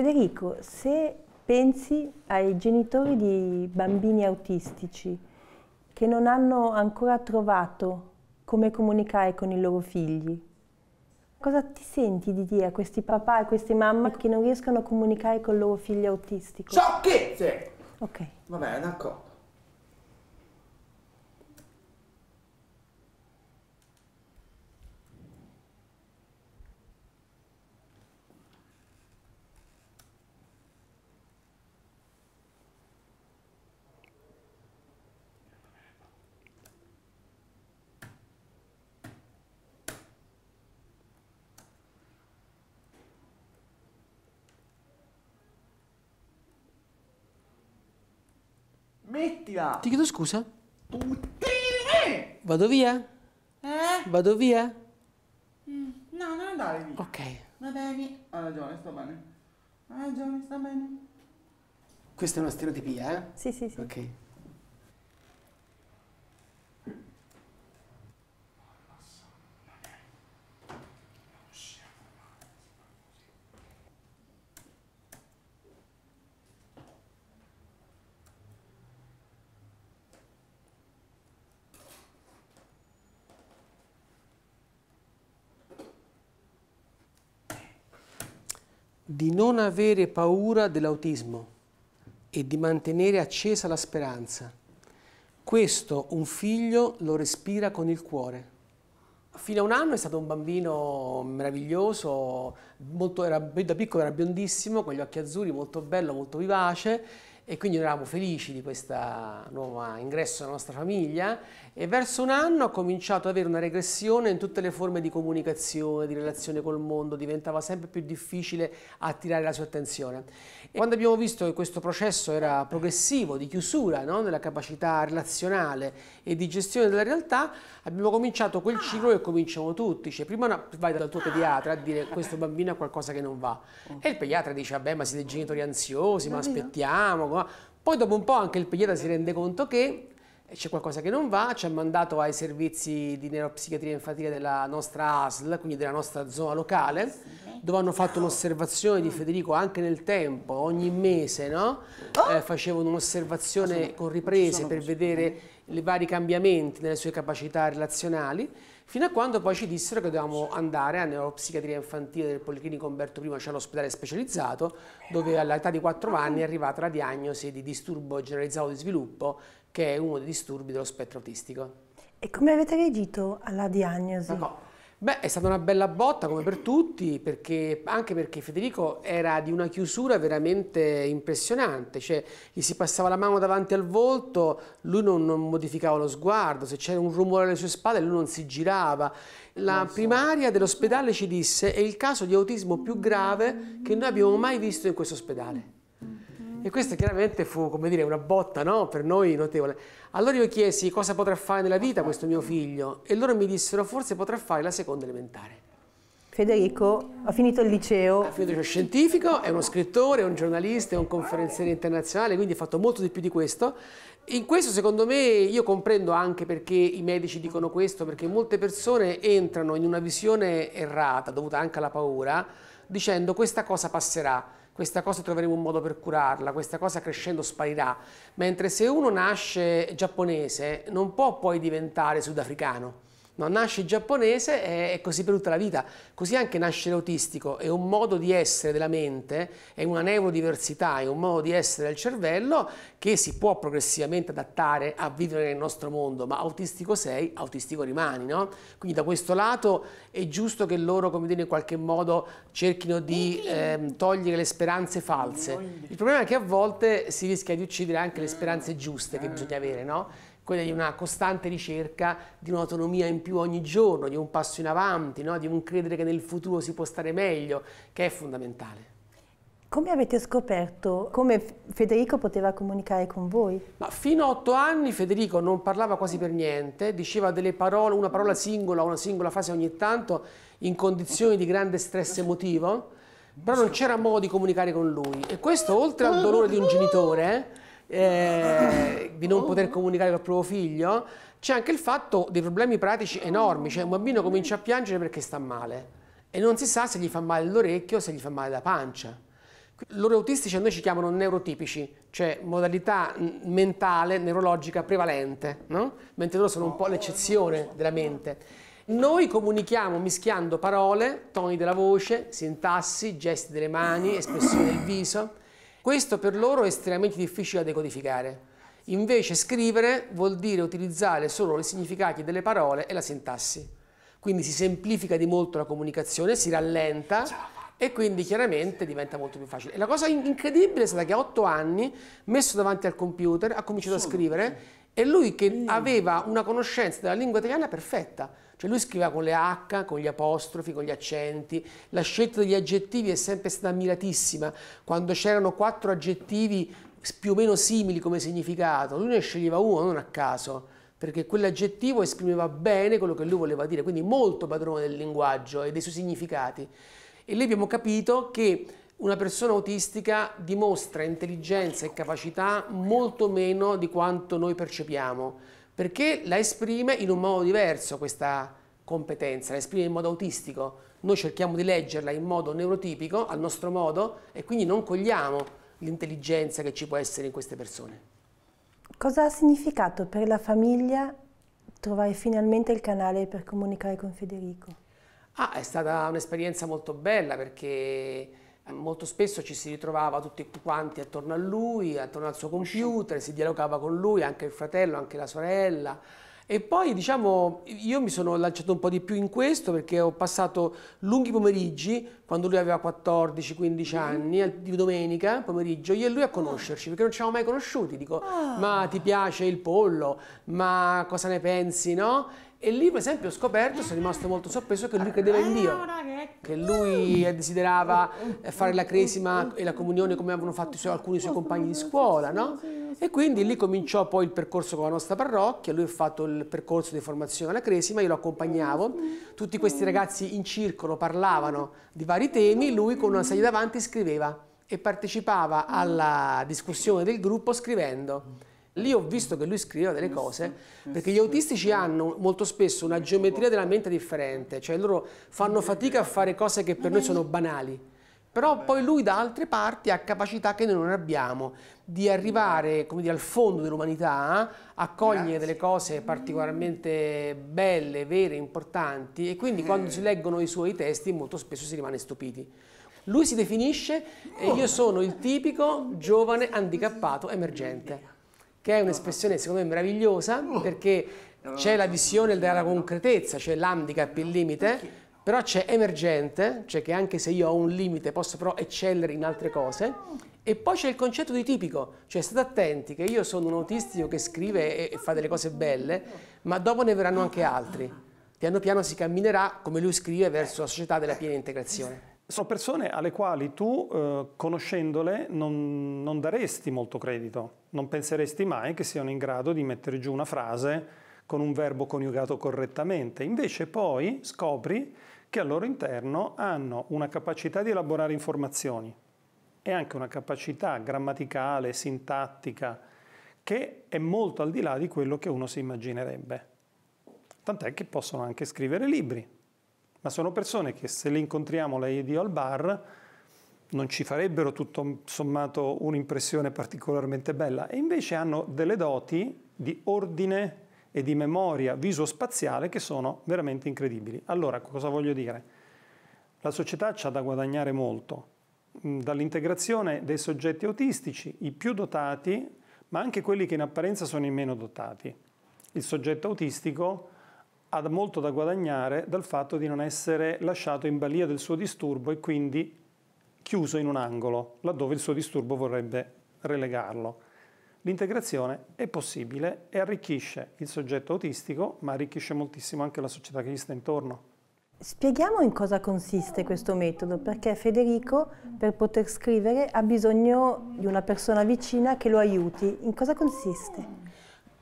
Federico, se pensi ai genitori di bambini autistici che non hanno ancora trovato come comunicare con i loro figli, cosa ti senti di dire a questi papà e a queste mamme che non riescono a comunicare con il loro figlio autistico? Sciocchezze! Ok. Va bene, d'accordo. Smettila! Ti chiedo scusa? Puttine! Vado via? Eh? Vado via? Mm, no, non andare via. Ok. Va bene. Ha ragione, sto bene. Ha ragione, sta bene. Questa è una stereotipia, eh? Sì, sì, sì. Ok. di non avere paura dell'autismo e di mantenere accesa la speranza. Questo un figlio lo respira con il cuore. Fino a un anno è stato un bambino meraviglioso, molto, era, da piccolo era biondissimo, con gli occhi azzurri, molto bello, molto vivace e quindi eravamo felici di questo nuovo ingresso nella nostra famiglia e verso un anno ho cominciato ad avere una regressione in tutte le forme di comunicazione, di relazione col mondo, diventava sempre più difficile attirare la sua attenzione. E quando abbiamo visto che questo processo era progressivo, di chiusura no? della capacità relazionale e di gestione della realtà, abbiamo cominciato quel ciclo che cominciamo tutti, cioè prima vai dal tuo pediatra a dire questo bambino ha qualcosa che non va e il pediatra dice vabbè ma siete genitori ansiosi, ma aspettiamo, no? Poi dopo un po' anche il pediatra si rende conto che eh, c'è qualcosa che non va, ci ha mandato ai servizi di neuropsichiatria infantile della nostra ASL, quindi della nostra zona locale, dove hanno fatto un'osservazione di Federico anche nel tempo, ogni mese, no? eh, oh! facevano un'osservazione con riprese per vedere i vari cambiamenti nelle sue capacità relazionali fino a quando poi ci dissero che dovevamo andare a neuropsichiatria infantile del Policlinico Umberto I, cioè all'ospedale specializzato, dove all'età di 4 anni è arrivata la diagnosi di disturbo generalizzato di sviluppo, che è uno dei disturbi dello spettro autistico. E come avete reagito alla diagnosi? No. Ecco, Beh, è stata una bella botta come per tutti, perché, anche perché Federico era di una chiusura veramente impressionante, cioè gli si passava la mano davanti al volto, lui non, non modificava lo sguardo, se c'era un rumore alle sue spalle lui non si girava. La so. primaria dell'ospedale ci disse è il caso di autismo più grave che noi abbiamo mai visto in questo ospedale. E questo chiaramente fu, come dire, una botta no? per noi notevole. Allora io chiesi cosa potrà fare nella vita questo mio figlio e loro mi dissero forse potrà fare la seconda elementare. Federico ha finito il liceo. Ha finito il liceo scientifico, è uno scrittore, è un giornalista, è un conferenziere internazionale, quindi ha fatto molto di più di questo. In questo secondo me io comprendo anche perché i medici dicono questo, perché molte persone entrano in una visione errata, dovuta anche alla paura, dicendo questa cosa passerà questa cosa troveremo un modo per curarla, questa cosa crescendo sparirà. Mentre se uno nasce giapponese non può poi diventare sudafricano No, nasci giapponese e è così per tutta la vita. Così anche nascere autistico è un modo di essere della mente, è una neurodiversità, è un modo di essere del cervello che si può progressivamente adattare a vivere nel nostro mondo, ma autistico sei, autistico rimani, no? Quindi da questo lato è giusto che loro, come dire, in qualche modo cerchino di eh, togliere le speranze false. Il problema è che a volte si rischia di uccidere anche le ah, speranze giuste che ah. bisogna avere, no? quella di una costante ricerca di un'autonomia in più ogni giorno, di un passo in avanti, no? di un credere che nel futuro si può stare meglio, che è fondamentale. Come avete scoperto come Federico poteva comunicare con voi? Ma fino a otto anni Federico non parlava quasi per niente, diceva parole, una parola singola, una singola frase ogni tanto, in condizioni di grande stress emotivo, però non c'era modo di comunicare con lui. E questo, oltre al dolore di un genitore, eh, di non oh. poter comunicare col proprio figlio, c'è anche il fatto dei problemi pratici enormi, cioè un bambino comincia a piangere perché sta male e non si sa se gli fa male l'orecchio o se gli fa male la pancia. Loro autistici a noi ci chiamano neurotipici, cioè modalità mentale, neurologica prevalente, no? mentre loro sono un po' l'eccezione della mente. Noi comunichiamo mischiando parole, toni della voce, sintassi, gesti delle mani, espressioni del viso questo per loro è estremamente difficile da decodificare. Invece scrivere vuol dire utilizzare solo i significati delle parole e la sintassi. Quindi si semplifica di molto la comunicazione, si rallenta e quindi chiaramente diventa molto più facile. E la cosa incredibile è stata che a otto anni, messo davanti al computer, ha cominciato a scrivere e lui che aveva una conoscenza della lingua italiana perfetta cioè lui scriveva con le H, con gli apostrofi, con gli accenti. La scelta degli aggettivi è sempre stata ammiratissima. Quando c'erano quattro aggettivi più o meno simili come significato, lui ne sceglieva uno non a caso perché quell'aggettivo esprimeva bene quello che lui voleva dire, quindi molto padrone del linguaggio e dei suoi significati. E lì abbiamo capito che una persona autistica dimostra intelligenza e capacità molto meno di quanto noi percepiamo perché la esprime in un modo diverso questa competenza, la esprime in modo autistico. Noi cerchiamo di leggerla in modo neurotipico, al nostro modo, e quindi non cogliamo l'intelligenza che ci può essere in queste persone. Cosa ha significato per la famiglia trovare finalmente il canale per comunicare con Federico? Ah, è stata un'esperienza molto bella perché Molto spesso ci si ritrovava tutti quanti attorno a lui, attorno al suo computer, si dialogava con lui, anche il fratello, anche la sorella. E poi diciamo, io mi sono lanciato un po' di più in questo perché ho passato lunghi pomeriggi, quando lui aveva 14-15 mm-hmm. anni, di domenica pomeriggio, io e lui a conoscerci, perché non ci siamo mai conosciuti. Dico, ah. ma ti piace il pollo? Ma cosa ne pensi, no? E lì, per esempio, ho scoperto, sono rimasto molto sorpreso, che lui credeva in Dio, che lui eh, desiderava oh, eh, fare la cresima oh, oh, e la comunione come avevano fatto suoi, alcuni suoi compagni di scuola, no? E quindi lì cominciò poi il percorso con la nostra parrocchia, lui ha fatto il percorso di formazione alla cresima, io lo accompagnavo, tutti questi ragazzi in circolo parlavano di vari temi, lui con una sedia davanti scriveva e partecipava alla discussione del gruppo scrivendo. Lì ho visto che lui scriveva delle cose, perché gli autistici hanno molto spesso una geometria della mente differente, cioè loro fanno fatica a fare cose che per noi sono banali, però poi lui da altre parti ha capacità che noi non abbiamo di arrivare dire, al fondo dell'umanità, a cogliere Grazie. delle cose particolarmente belle, vere, importanti e quindi eh. quando si leggono i suoi testi molto spesso si rimane stupiti. Lui si definisce e oh. io sono il tipico giovane handicappato emergente che è un'espressione secondo me meravigliosa perché c'è la visione della concretezza, cioè l'handicap, il limite, però c'è emergente, cioè che anche se io ho un limite posso però eccellere in altre cose, ah. e poi c'è il concetto di tipico, cioè state attenti che io sono un autistico che scrive e fa delle cose belle, ma dopo ne verranno anche altri. Piano piano si camminerà, come lui scrive, verso la società della piena integrazione. Sono persone alle quali tu, eh, conoscendole, non, non, daresti molto credito, non penseresti mai che siano in grado di mettere giù una frase con un verbo coniugato correttamente. Invece poi scopri che al loro interno hanno una capacità di elaborare informazioni e anche una capacità grammaticale, sintattica, che è molto al di là di quello che uno si immaginerebbe. Tant'è che possono anche scrivere libri, ma sono persone che se le incontriamo lei ed io al bar non ci farebbero tutto sommato un'impressione particolarmente bella e invece hanno delle doti di ordine e di memoria viso-spaziale che sono veramente incredibili. Allora, cosa voglio dire? La società ha da guadagnare molto mm, dall'integrazione dei soggetti autistici, i più dotati, ma anche quelli che in apparenza sono i meno dotati. Il soggetto autistico ha molto da guadagnare dal fatto di non essere lasciato in balia del suo disturbo e quindi chiuso in un angolo, laddove il suo disturbo vorrebbe relegarlo. L'integrazione è possibile e arricchisce il soggetto autistico, ma arricchisce moltissimo anche la società che gli sta intorno. Spieghiamo in cosa consiste questo metodo, perché Federico per poter scrivere ha bisogno di una persona vicina che lo aiuti. In cosa consiste?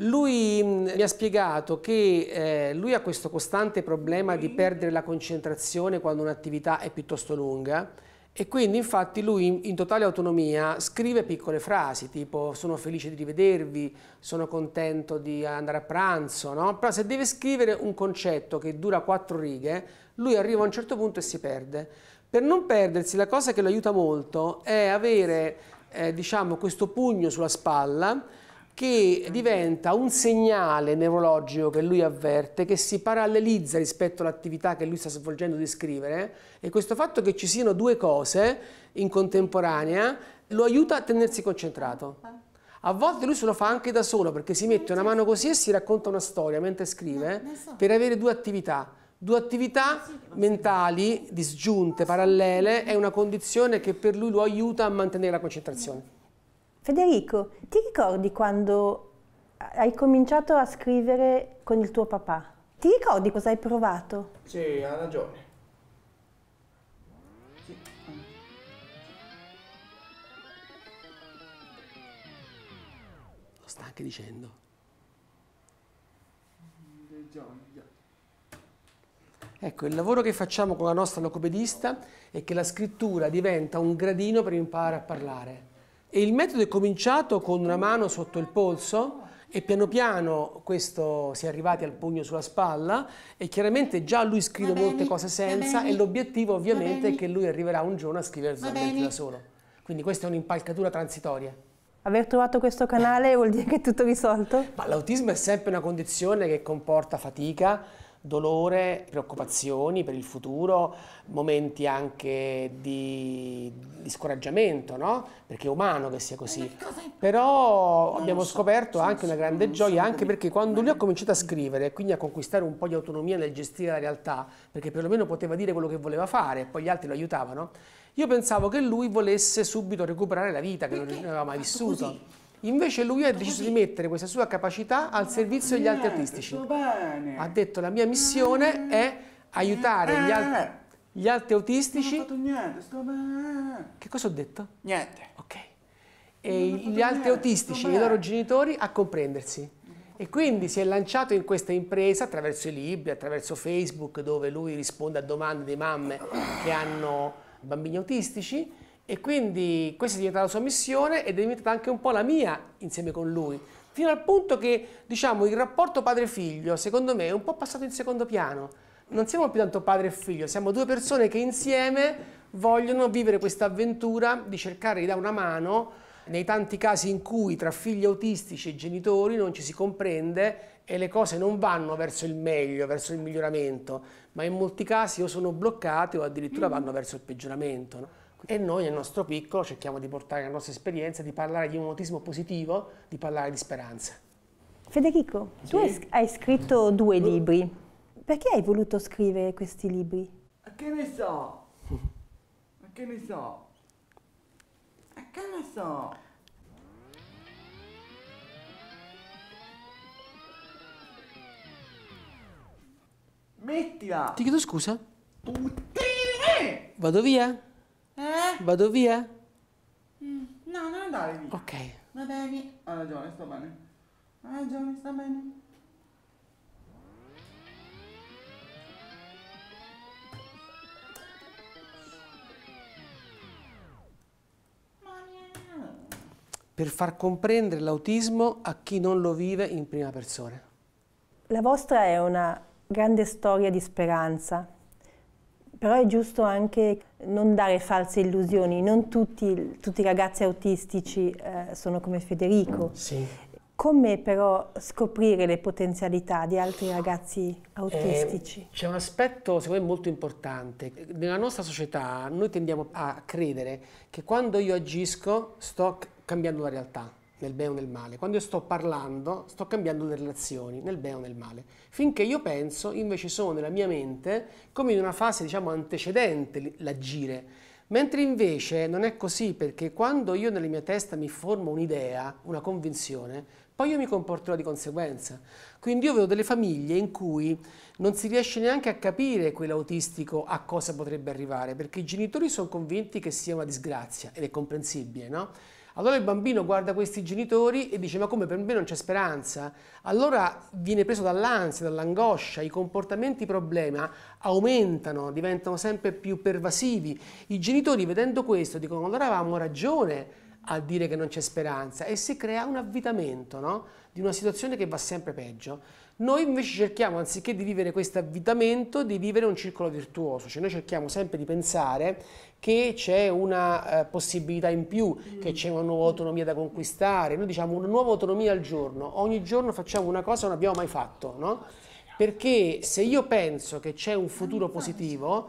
Lui mm, mi ha spiegato che eh, lui ha questo costante problema di perdere la concentrazione quando un'attività è piuttosto lunga e quindi infatti lui in, in, totale autonomia scrive piccole frasi tipo sono felice di rivedervi, sono contento di andare a pranzo, no? però se deve scrivere un concetto che dura quattro righe, lui arriva a un certo punto e si perde. Per non perdersi la cosa che lo aiuta molto è avere eh, diciamo, questo pugno sulla spalla che diventa un segnale neurologico che lui avverte, che si parallelizza rispetto all'attività che lui sta svolgendo di scrivere e questo fatto che ci siano due cose in contemporanea lo aiuta a tenersi concentrato. A volte lui se lo fa anche da solo perché si mette una mano così e si racconta una storia mentre scrive per avere due attività. Due attività mentali disgiunte, parallele, è una condizione che per lui lo aiuta a mantenere la concentrazione. Federico, ti ricordi quando hai cominciato a scrivere con il tuo papà? Ti ricordi cosa hai provato? Sì, ha ragione. Lo sta anche dicendo. Ecco, il lavoro che facciamo con la nostra locopedista è che la scrittura diventa un gradino per imparare a parlare. E il metodo è cominciato con una mano sotto il polso e piano piano questo, si è arrivati al pugno sulla spalla e chiaramente già lui scrive bene, molte cose senza e l'obiettivo ovviamente è che lui arriverà un giorno a scrivere solamente da solo. Quindi questa è un'impalcatura transitoria. Aver trovato questo canale vuol dire che è tutto risolto? Ma l'autismo è sempre una condizione che comporta fatica, dolore, preoccupazioni per il futuro, momenti anche di, di scoraggiamento, no? perché è umano che sia così. Eh, Però abbiamo scoperto anche una grande gioia, anche perché quando lui ha cominciato a scrivere e quindi a conquistare un po' di autonomia nel gestire la realtà, perché perlomeno poteva dire quello che voleva fare e poi gli altri lo aiutavano, io pensavo che lui volesse subito recuperare la vita che perché? non aveva mai vissuto. Invece lui ha deciso di mettere questa sua capacità al servizio degli altri artistici. Ha detto la mia missione mm. è aiutare gli, al eh. gli altri autistici. Che cosa ho detto? Niente. Ok. E gli altri autistici e i loro genitori a comprendersi. E quindi si è lanciato in questa impresa attraverso i libri, attraverso Facebook, dove lui risponde a domande di mamme che hanno bambini autistici e quindi questa è diventata la sua missione ed è diventata anche un po' la mia insieme con lui. Fino al punto che, diciamo, il rapporto padre-figlio, secondo me, è un po' passato in secondo piano. Non siamo più tanto padre e figlio, siamo due persone che insieme vogliono vivere questa avventura di cercare di dare una mano nei tanti casi in cui tra figli autistici e genitori non ci si comprende e le cose non vanno verso il meglio, verso il miglioramento, ma in molti casi o sono bloccate o addirittura mm-hmm. vanno verso il peggioramento. No? E noi nel nostro piccolo cerchiamo di portare la nostra esperienza, di parlare di un autismo positivo, di parlare di speranza. Federico, sì. tu hai scritto due libri. Perché hai voluto scrivere questi libri? Che ne so? Che ne so? Che ne so? Mettila! Ti chiedo scusa? Puttine! Vado via? Eh? Vado via? Mm, no, non andare via. Ok. Va bene. Ha ragione, sto bene. Ha ragione, sta bene. per far comprendere l'autismo a chi non lo vive in prima persona. La vostra è una grande storia di speranza, però è giusto anche non dare false illusioni, non tutti, tutti i ragazzi autistici eh, sono come Federico. Sì. Come però scoprire le potenzialità di altri ragazzi autistici? Eh, c'è un aspetto secondo me molto importante. Nella nostra società noi tendiamo a credere che quando io agisco sto cambiando la realtà nel bene o nel male. Quando io sto parlando, sto cambiando le relazioni, nel bene o nel male. Finché io penso, invece sono nella mia mente come in una fase, diciamo, antecedente l'agire. Mentre invece non è così, perché quando io nella mia testa mi formo un'idea, una convinzione, poi io mi comporterò di conseguenza. Quindi io vedo delle famiglie in cui non si riesce neanche a capire quell'autistico a cosa potrebbe arrivare, perché i genitori sono convinti che sia una disgrazia, ed è comprensibile, no? Allora il bambino guarda questi genitori e dice ma come per me non c'è speranza? Allora viene preso dall'ansia, dall'angoscia, i comportamenti problema aumentano, diventano sempre più pervasivi. I genitori vedendo questo dicono allora avevamo ragione a dire che non c'è speranza e si crea un avvitamento no? di una situazione che va sempre peggio. Noi invece cerchiamo, anziché di vivere questo avvitamento, di vivere un circolo virtuoso, cioè noi cerchiamo sempre di pensare che c'è una eh, possibilità in più, che c'è una nuova autonomia da conquistare, noi diciamo una nuova autonomia al giorno, ogni giorno facciamo una cosa che non abbiamo mai fatto, no? Perché se io penso che c'è un futuro positivo,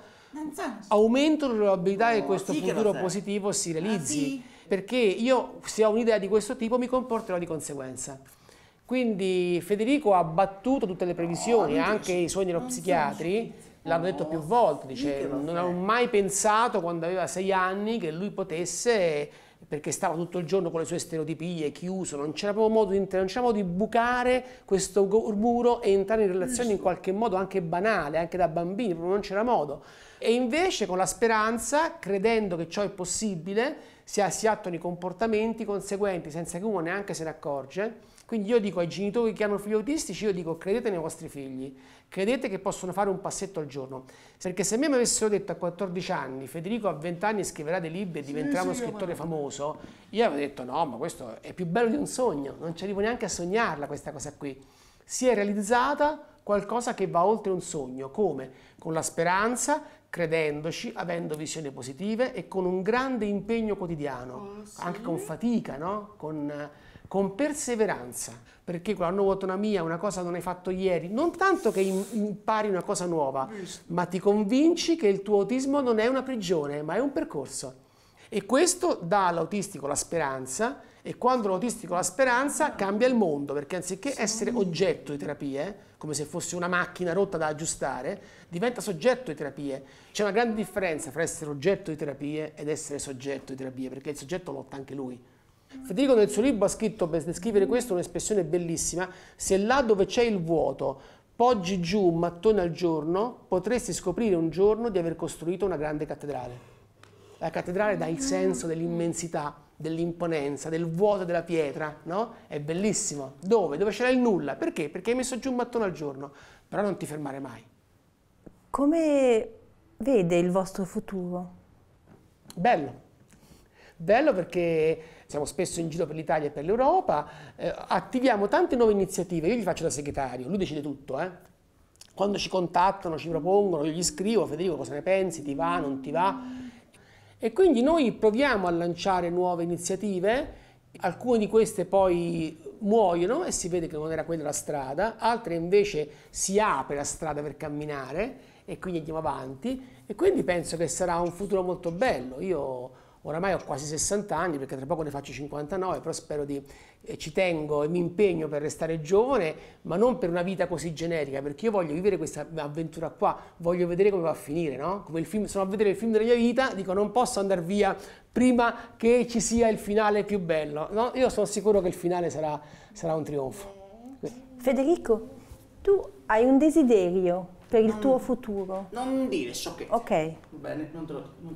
aumento le probabilità che questo futuro positivo si realizzi, ah, perché io se ho un'idea di questo tipo mi comporterò di conseguenza. Quindi Federico ha battuto tutte le previsioni, no, anche i suoi neuropsichiatri l'hanno detto più volte, dice non avevo mai pensato quando aveva sei anni che lui potesse, perché stava tutto il giorno con le sue stereotipie, chiuso, non c'era proprio modo di, non c'era modo di bucare questo muro e entrare in relazioni in qualche modo anche banale, anche da bambini, proprio non c'era modo. E invece con la speranza, credendo che ciò è possibile, si, si attuano i comportamenti conseguenti senza che uno neanche se ne accorge quindi io dico ai genitori che hanno figli autistici, io dico credete nei vostri figli, credete che possono fare un passetto al giorno. Perché se a me mi avessero detto a 14 anni, Federico a 20 anni scriverà dei libri e diventerà sì, uno sì, scrittore famoso, io avrei detto no, ma questo è più bello di un sogno, non ci arrivo neanche a sognarla questa cosa qui. Si è realizzata qualcosa che va oltre un sogno, come? Con la speranza, credendoci, avendo visioni positive e con un grande impegno quotidiano, oh, sì. anche con fatica, no? Con con perseveranza, perché con la nuova autonomia una cosa non hai fatto ieri, non tanto che impari una cosa nuova, ma ti convinci che il tuo autismo non è una prigione, ma è un percorso. E questo dà all'autistico la speranza e quando l'autistico ha la speranza cambia il mondo, perché anziché essere oggetto di terapie, come se fosse una macchina rotta da aggiustare, diventa soggetto di terapie. C'è una grande differenza fra essere oggetto di terapie ed essere soggetto di terapie, perché il soggetto lotta anche lui. Federico nel suo libro ha scritto per descrivere questo un'espressione bellissima, se là dove c'è il vuoto poggi giù un mattone al giorno, potresti scoprire un giorno di aver costruito una grande cattedrale. La cattedrale dà il senso dell'immensità, dell'imponenza, del vuoto della pietra, no? È bellissimo. Dove? Dove c'era il nulla? Perché? Perché hai messo giù un mattone al giorno, però non ti fermare mai. Come vede il vostro futuro? Bello bello perché siamo spesso in giro per l'Italia e per l'Europa, eh, attiviamo tante nuove iniziative, io gli faccio da segretario, lui decide tutto, eh? quando ci contattano, ci propongono, io gli scrivo, Federico cosa ne pensi, ti va, non ti va, e quindi noi proviamo a lanciare nuove iniziative, alcune di queste poi muoiono e si vede che non era quella la strada, altre invece si apre la strada per camminare e quindi andiamo avanti e quindi penso che sarà un futuro molto bello. Io oramai ho quasi 60 anni, perché tra poco ne faccio 59, però spero di, eh, ci tengo e mi impegno per restare giovane, ma non per una vita così generica, perché io voglio vivere questa avventura qua, voglio vedere come va a finire, no? Come il film, sono a vedere il film della mia vita, dico non posso andare via prima che ci sia il finale più bello, no? Io sono sicuro che il finale sarà, sarà un trionfo. Federico, tu hai un desiderio per il non, tuo futuro. Non dire, so che. Ok. Bene, non te lo, non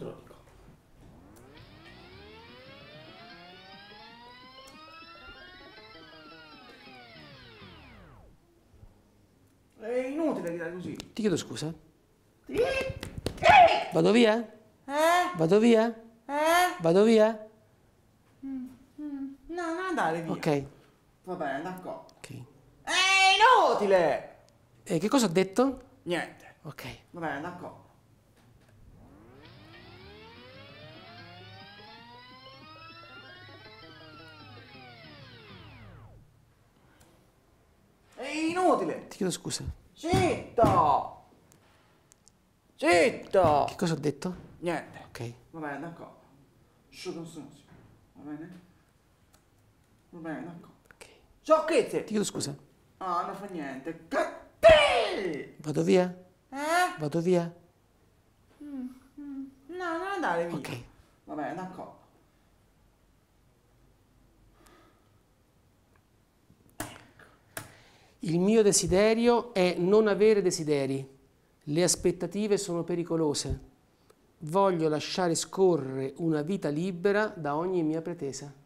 È inutile dire così. Ti chiedo scusa. Sì. Vado via? Eh? Vado via? Eh? Vado via? Mm, mm, mm. No, non andare via. Ok. Va bene, d'accordo. Ok. È inutile! E che cosa ho detto? Niente. Ok. Va bene, d'accordo. È inutile! Ti chiedo scusa. Zitto! Zitto! Che cosa ho detto? Niente. Ok. Va bene, d'accordo. Sciugonsonosi. Va bene? Va bene, d'accordo. Ok. Sciocchezze! Ti chiedo scusa. Ah, non fa niente. Cattivi! Vado via? Eh? Vado via? Mm, mm. No, non andare via. Ok. Va bene, d'accordo. Il mio desiderio è non avere desideri. Le aspettative sono pericolose. Voglio lasciare scorrere una vita libera da ogni mia pretesa.